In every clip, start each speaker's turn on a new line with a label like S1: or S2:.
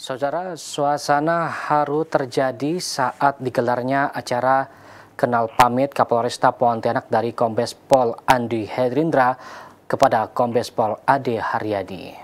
S1: Saudara, suasana haru terjadi saat digelarnya acara kenal pamit Kapolresta Pontianak dari Kombes Pol Andi Hedrindra kepada Kombes Pol Ade Haryadi.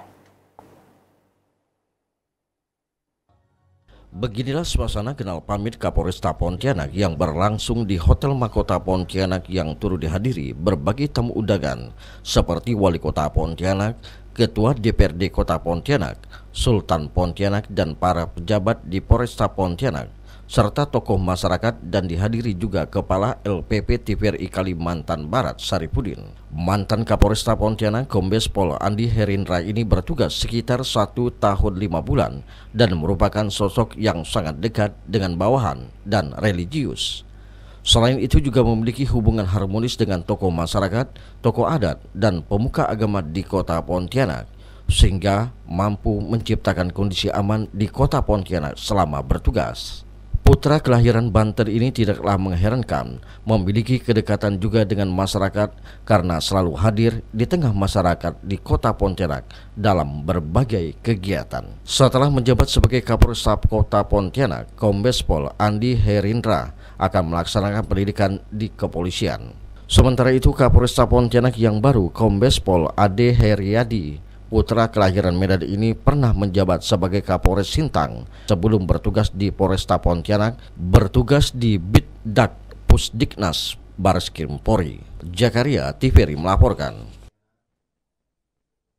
S2: Beginilah suasana kenal pamit Kapolresta Pontianak yang berlangsung di Hotel Makota Pontianak yang turut dihadiri berbagai tamu undangan seperti Wali Kota Pontianak, Ketua DPRD Kota Pontianak, Sultan Pontianak dan para pejabat di Polresta Pontianak, serta tokoh masyarakat dan dihadiri juga Kepala LPP TVRI Kalimantan Barat Saripudin. Mantan Kapolresta Pontianak Kombes Pol Andi Herindra ini bertugas sekitar satu tahun lima bulan dan merupakan sosok yang sangat dekat dengan bawahan dan religius. Selain itu juga memiliki hubungan harmonis dengan tokoh masyarakat, tokoh adat, dan pemuka agama di kota Pontianak sehingga mampu menciptakan kondisi aman di kota Pontianak selama bertugas. Putra kelahiran Banten ini tidaklah mengherankan, memiliki kedekatan juga dengan masyarakat karena selalu hadir di tengah masyarakat di kota Pontianak dalam berbagai kegiatan. Setelah menjabat sebagai Kapolres Kota Pontianak, Kombes Pol Andi Herindra akan melaksanakan pendidikan di kepolisian. Sementara itu Kapolres Pontianak yang baru Kombes Pol Ade Heriadi putra kelahiran Medan ini pernah menjabat sebagai Kapolres Sintang sebelum bertugas di Polresta Pontianak, bertugas di Bitdak Pusdiknas Baris Polri. Jakaria TVRI melaporkan.